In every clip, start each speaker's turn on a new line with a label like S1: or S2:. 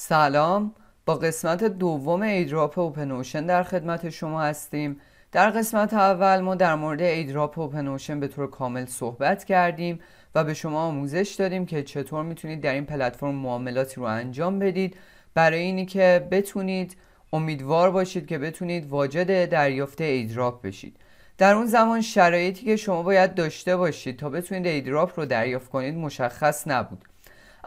S1: سلام با قسمت دوم ایدراپ اوپن اوشن در خدمت شما هستیم در قسمت اول ما در مورد ایدراپ اوپن اوشن به طور کامل صحبت کردیم و به شما آموزش دادیم که چطور میتونید در این پلتفرم معاملاتی رو انجام بدید برای اینی که بتونید امیدوار باشید که بتونید واجد دریافت ایدراپ بشید در اون زمان شرایطی که شما باید داشته باشید تا بتونید ایدراپ رو دریافت کنید مشخص نبود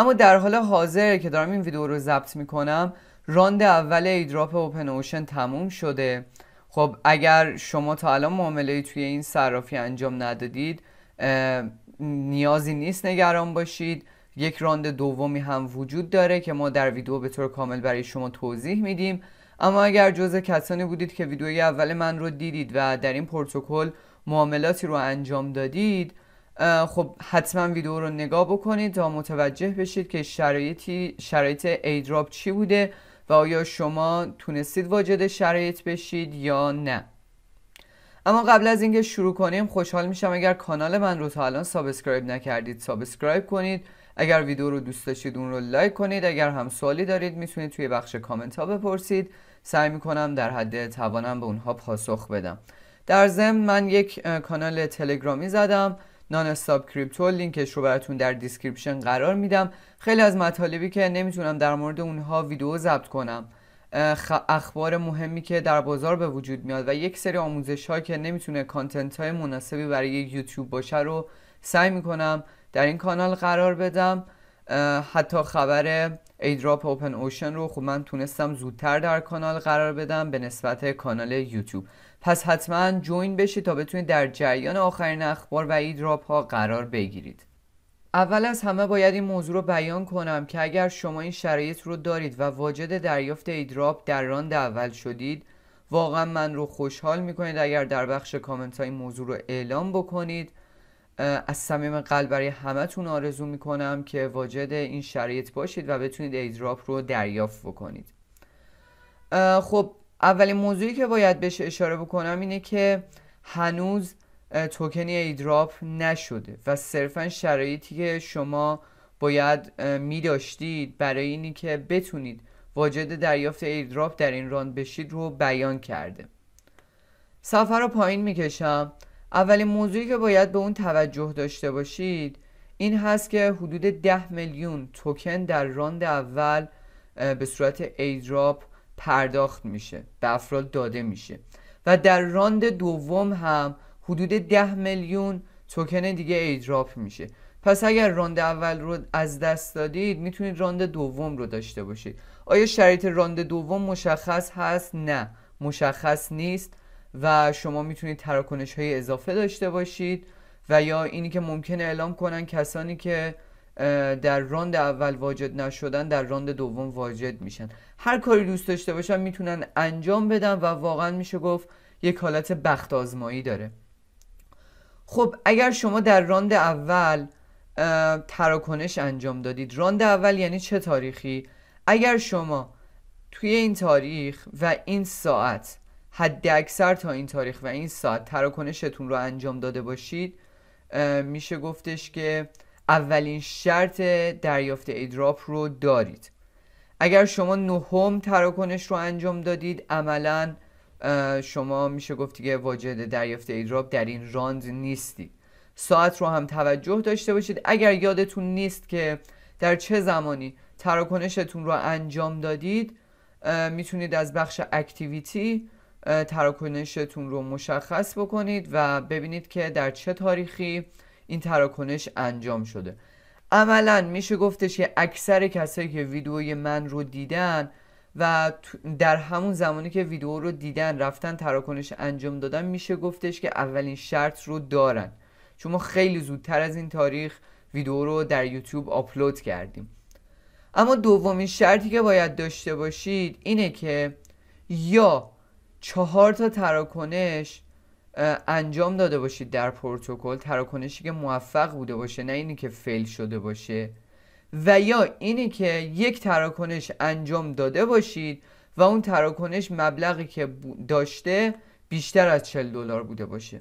S1: اما در حال حاضر که دارم این ویدیو رو ضبط میکنم راند اول ایدراپ اوپن اوشن تموم شده خب اگر شما تا الان معامله توی این صرافی انجام ندادید نیازی نیست نگران باشید یک راند دومی هم وجود داره که ما در ویدیو به طور کامل برای شما توضیح میدیم اما اگر جزء کسانی بودید که ویدیوی اول من رو دیدید و در این پروتکل معاملاتی رو انجام دادید خب حتما ویدیو رو نگاه بکنید تا متوجه بشید که شرایطی شرایط ایدراپ چی بوده و آیا شما تونستید واجد شرایط بشید یا نه اما قبل از اینکه شروع کنیم خوشحال میشم اگر کانال من رو تا الان سابسکرایب نکردید سابسکرایب کنید اگر ویدیو رو دوست داشتید اون رو لایک کنید اگر هم سوالی دارید میتونید توی بخش کامنت ها بپرسید سعی میکنم در حد توانم به اونها پاسخ بدم در ضمن من یک کانال تلگرامی زدم نان استاپ کریپتو لینکش رو براتون در دیسکریپشن قرار میدم خیلی از مطالبی که نمیتونم در مورد اونها ویدیو ضبط کنم اخبار مهمی که در بازار به وجود میاد و یک سری آموزش ها که نمیتونه کانتنت های مناسبی برای یوتیوب باشه رو سعی میکنم در این کانال قرار بدم حتی خبر ایدراپ اوپن اوشن رو خب من تونستم زودتر در کانال قرار بدم به نسبت کانال یوتیوب پس حتما جوین بشید تا بتونید در جریان آخرین اخبار و ایدراپ ها قرار بگیرید اول از همه باید این موضوع رو بیان کنم که اگر شما این شرایط رو دارید و واجد دریافت ایدراپ در راند اول شدید واقعا من رو خوشحال میکنید اگر در بخش کامنت های موضوع رو اعلام بکنید از صمیم قلب برای همتون آرزو میکنم که واجد این شرایط باشید و بتونید ایدراپ رو دریافت بکنید خب اولین موضوعی که باید بهش اشاره بکنم اینه که هنوز توکنی ایدراپ نشده و صرفا شرایطی که شما باید می برای اینی که بتونید واجد دریافت ایدراپ در این راند بشید رو بیان کرده سفر رو پایین میکشم اولین موضوعی که باید به اون توجه داشته باشید این هست که حدود 10 میلیون توکن در راند اول به صورت ایدراپ پرداخت میشه به افراد داده میشه و در راند دوم هم حدود 10 میلیون توکن دیگه ایدراپ میشه پس اگر راند اول رو از دست دادید میتونید راند دوم رو داشته باشید آیا شرایط راند دوم مشخص هست نه مشخص نیست و شما میتونید تراکنش های اضافه داشته باشید و یا اینی که ممکنه اعلام کنن کسانی که در راند اول واجد نشدن در راند دوم واجد میشن هر کاری دوست داشته باشن میتونن انجام بدن و واقعا میشه گفت یک حالت بخت آزمایی داره خب اگر شما در راند اول تراکنش انجام دادید راند اول یعنی چه تاریخی اگر شما توی این تاریخ و این ساعت حد اکثر تا این تاریخ و این ساعت تراکنشتون رو انجام داده باشید میشه گفتش که اولین شرط دریافت ایدراپ رو دارید اگر شما نهم تراکنش رو انجام دادید عملا شما میشه گفتی که واجد دریافت ایدراپ در این راند نیستی ساعت رو هم توجه داشته باشید اگر یادتون نیست که در چه زمانی تراکنشتون رو انجام دادید میتونید از بخش اکتیویتی تراکنشتون رو مشخص بکنید و ببینید که در چه تاریخی این تراکنش انجام شده عملا میشه گفتش که اکثر کسایی که ویدیوی من رو دیدن و در همون زمانی که ویدیو رو دیدن رفتن تراکنش انجام دادن میشه گفتش که اولین شرط رو دارن چون ما خیلی زودتر از این تاریخ ویدیو رو در یوتیوب آپلود کردیم اما دومین شرطی که باید داشته باشید اینه که یا چهار تا تراکنش انجام داده باشید در پروتکل تراکنشی که موفق بوده باشه نه اینی که فیل شده باشه و یا اینی که یک تراکنش انجام داده باشید و اون تراکنش مبلغی که داشته بیشتر از 40 دلار بوده باشه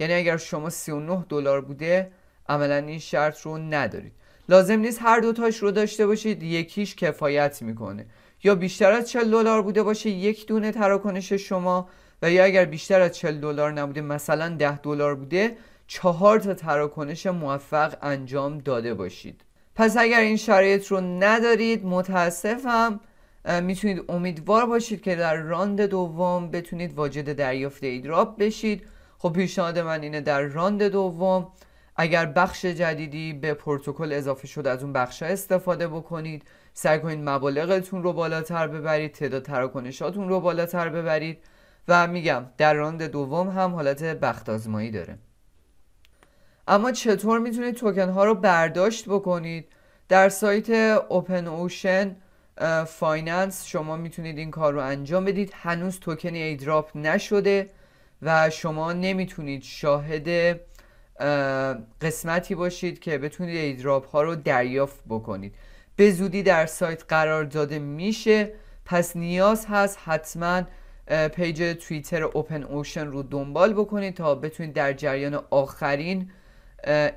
S1: یعنی اگر شما 39 دلار بوده عملا این شرط رو ندارید لازم نیست هر دوتاش رو داشته باشید یکیش کفایت میکنه یا بیشتر از 40 دلار بوده باشه یک دونه تراکنش شما و یا اگر بیشتر از 40 دلار نبوده مثلا 10 دلار بوده چهار تا تراکنش موفق انجام داده باشید پس اگر این شرایط رو ندارید متاسفم میتونید امیدوار باشید که در راند دوم بتونید واجد دریافت ایدراپ بشید خب پیشنهاد من اینه در راند دوم اگر بخش جدیدی به پروتکل اضافه شد از اون بخش استفاده بکنید سعی کنید مبالغتون رو بالاتر ببرید تعداد تراکنشاتون رو بالاتر ببرید و میگم در راند دوم هم حالت بخت آزمایی داره اما چطور میتونید توکن ها رو برداشت بکنید در سایت اوپن اوشن فایننس شما میتونید این کار رو انجام بدید هنوز توکن ایدراپ نشده و شما نمیتونید شاهد قسمتی باشید که بتونید ایدراپ ها رو دریافت بکنید به زودی در سایت قرار داده میشه پس نیاز هست حتماً پیج توییتر اوپن اوشن رو دنبال بکنید تا بتونید در جریان آخرین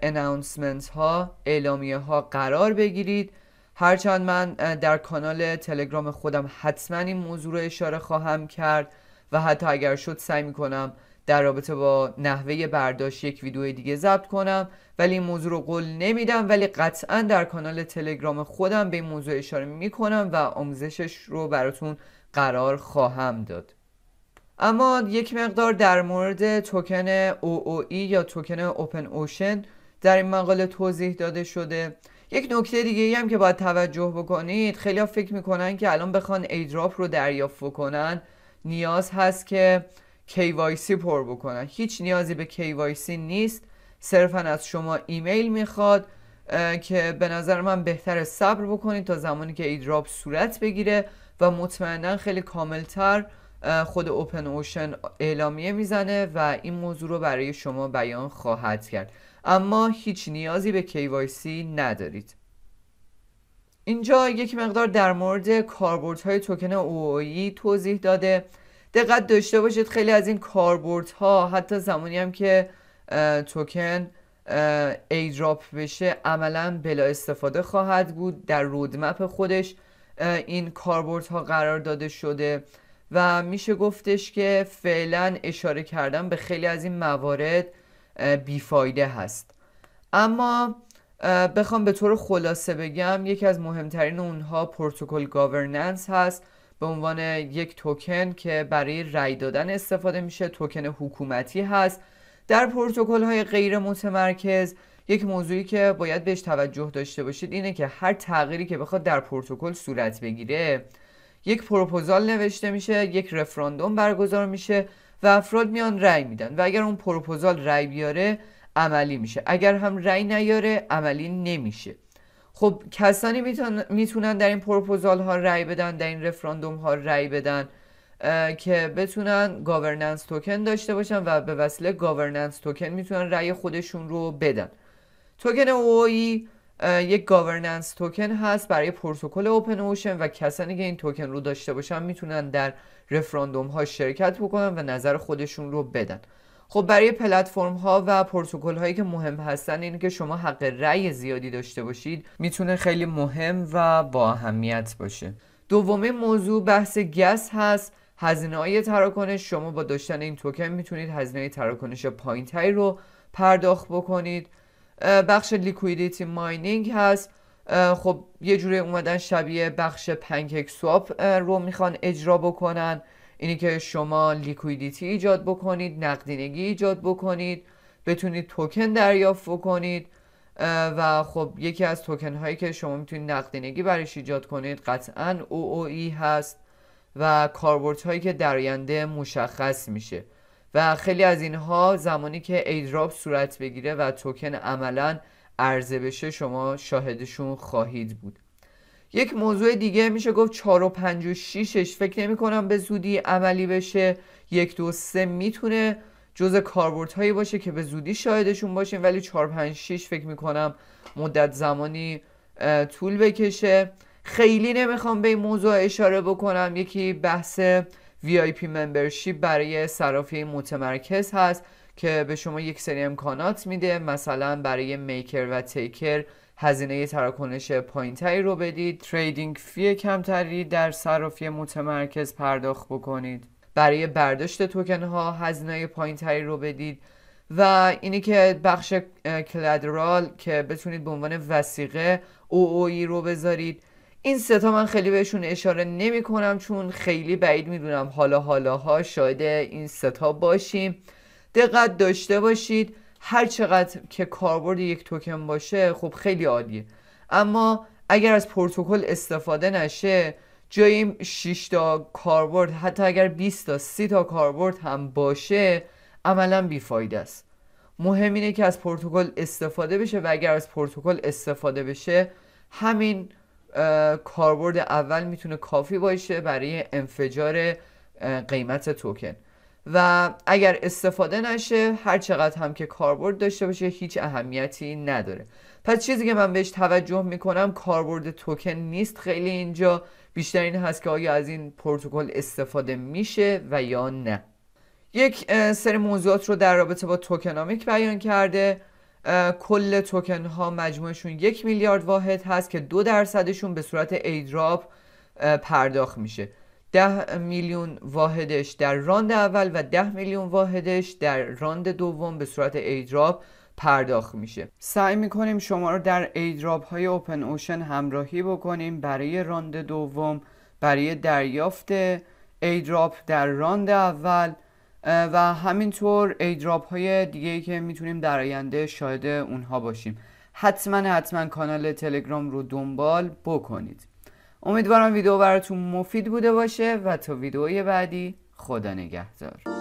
S1: اناونسمنت ها اعلامیه ها قرار بگیرید هرچند من در کانال تلگرام خودم حتما این موضوع رو اشاره خواهم کرد و حتی اگر شد سعی میکنم در رابطه با نحوه برداشت یک ویدیو دیگه ضبط کنم ولی این موضوع رو قول نمیدم ولی قطعا در کانال تلگرام خودم به این موضوع اشاره میکنم و آموزشش رو براتون قرار خواهم داد اما یک مقدار در مورد توکن OOE یا توکن اوپن اوشن در این مقاله توضیح داده شده یک نکته دیگه ای هم که باید توجه بکنید خیلی ها فکر میکنن که الان بخوان ایدراپ رو دریافت بکنن نیاز هست که KYC پر بکنن هیچ نیازی به KYC نیست صرفا از شما ایمیل میخواد که به نظر من بهتر صبر بکنید تا زمانی که ایدراپ صورت بگیره و مطمئنا خیلی کاملتر خود اوپن اوشن اعلامیه میزنه و این موضوع رو برای شما بیان خواهد کرد اما هیچ نیازی به KYC ندارید اینجا یک مقدار در مورد کاربردهای توکن OOE توضیح داده دقت داشته باشید خیلی از این کاربردها حتی زمانی هم که توکن ایدراپ بشه عملا بلا استفاده خواهد بود در رودمپ خودش این کاربردها قرار داده شده و میشه گفتش که فعلا اشاره کردن به خیلی از این موارد بیفایده هست اما بخوام به طور خلاصه بگم یکی از مهمترین اونها پروتکل گاورننس هست به عنوان یک توکن که برای رای دادن استفاده میشه توکن حکومتی هست در پروتکل های غیر متمرکز یک موضوعی که باید بهش توجه داشته باشید اینه که هر تغییری که بخواد در پروتکل صورت بگیره یک پروپوزال نوشته میشه یک رفراندوم برگزار میشه و افراد میان رأی میدن و اگر اون پروپوزال رأی بیاره عملی میشه اگر هم رأی نیاره عملی نمیشه خب کسانی میتونن در این پروپوزال ها رأی بدن در این رفراندوم ها رأی بدن که بتونن گاورننس توکن داشته باشن و به وسیله گاورننس توکن میتونن رأی خودشون رو بدن توکن اوی یک گاورننس توکن هست برای پروتکل اوپن اوشن و کسانی که این توکن رو داشته باشن میتونن در رفراندوم ها شرکت بکنن و نظر خودشون رو بدن خب برای پلتفرم ها و پروتکل هایی که مهم هستن اینه که شما حق رأی زیادی داشته باشید میتونه خیلی مهم و با اهمیت باشه دومه موضوع بحث گس هست هزینه های تراکنش شما با داشتن این توکن میتونید هزینه تراکنش پایینتری رو پرداخت بکنید بخش لیکویدیتی ماینینگ هست خب یه جوری اومدن شبیه بخش پنکک سواپ رو میخوان اجرا بکنن اینی که شما لیکویدیتی ایجاد بکنید نقدینگی ایجاد بکنید بتونید توکن دریافت بکنید و خب یکی از توکن هایی که شما میتونید نقدینگی برش ایجاد کنید قطعا ای e هست و کاربردهایی هایی که درینده مشخص میشه و خیلی از اینها زمانی که ایدراپ صورت بگیره و توکن عملا عرضه بشه شما شاهدشون خواهید بود یک موضوع دیگه میشه گفت 4 و 5 و فکر نمی کنم به زودی عملی بشه یک دو سه میتونه جز کاربورت هایی باشه که به زودی شاهدشون باشیم ولی 4 5 6 فکر میکنم مدت زمانی طول بکشه خیلی نمیخوام به این موضوع اشاره بکنم یکی بحث VIP ممبرشیپ برای صرافی متمرکز هست که به شما یک سری امکانات میده مثلا برای میکر و تیکر هزینه تراکنش پایینتری رو بدید تریدینگ فی کمتری در صرافی متمرکز پرداخت بکنید برای برداشت توکن ها هزینه پایینتری رو بدید و اینی که بخش کلدرال که بتونید به عنوان وسیقه او, او ای رو بذارید این ستا من خیلی بهشون اشاره نمی کنم چون خیلی بعید میدونم حالا حالاها شاید این ستا باشیم دقت داشته باشید هر چقدر که کاربرد یک توکن باشه خب خیلی عالیه اما اگر از پروتکل استفاده نشه جاییم 6 تا کاربرد حتی اگر 20 تا 30 تا کاربرد هم باشه عملا بیفایده است مهم اینه که از پروتکل استفاده بشه و اگر از پروتکل استفاده بشه همین کاربرد اول میتونه کافی باشه برای انفجار قیمت توکن و اگر استفاده نشه هر چقدر هم که کاربرد داشته باشه هیچ اهمیتی نداره پس چیزی که من بهش توجه میکنم کاربرد توکن نیست خیلی اینجا بیشتر این هست که آیا از این پروتکل استفاده میشه و یا نه یک سری موضوعات رو در رابطه با توکنامیک بیان کرده کل توکن ها مجموعشون یک میلیارد واحد هست که دو درصدشون به صورت ایدراپ پرداخت میشه ده میلیون واحدش در راند اول و ده میلیون واحدش در راند دوم به صورت ایدراپ پرداخت میشه سعی میکنیم شما رو در ایدراپ های اوپن اوشن همراهی بکنیم برای راند دوم برای دریافت ایدراپ در راند اول و همینطور ایدراپ های دیگه ای که میتونیم در آینده شاهد اونها باشیم حتما حتما کانال تلگرام رو دنبال بکنید امیدوارم ویدیو براتون مفید بوده باشه و تا ویدیوی بعدی خدا نگهدار